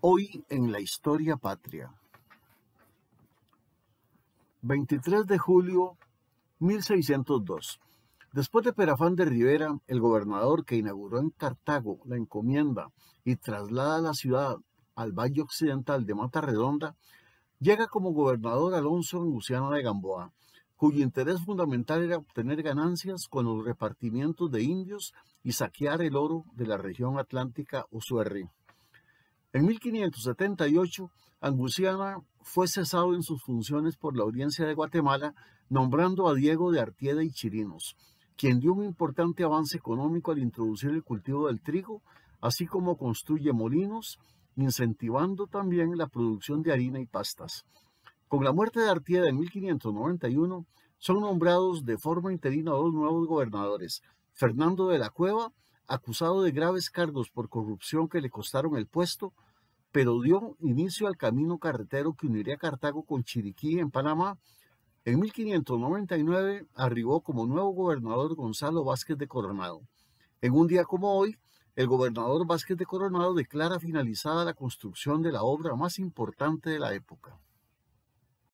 Hoy en la historia patria. 23 de julio 1602. Después de Perafán de Rivera, el gobernador que inauguró en Cartago la encomienda y traslada la ciudad al valle occidental de Mata Redonda, llega como gobernador Alonso Luciano de Gamboa, cuyo interés fundamental era obtener ganancias con los repartimientos de indios y saquear el oro de la región atlántica o en 1578, Angusiana fue cesado en sus funciones por la Audiencia de Guatemala, nombrando a Diego de Artieda y Chirinos, quien dio un importante avance económico al introducir el cultivo del trigo, así como construye molinos, incentivando también la producción de harina y pastas. Con la muerte de Artieda en 1591, son nombrados de forma interina dos nuevos gobernadores, Fernando de la Cueva acusado de graves cargos por corrupción que le costaron el puesto, pero dio inicio al camino carretero que uniría Cartago con Chiriquí en Panamá. En 1599 arribó como nuevo gobernador Gonzalo Vázquez de Coronado. En un día como hoy, el gobernador Vázquez de Coronado declara finalizada la construcción de la obra más importante de la época.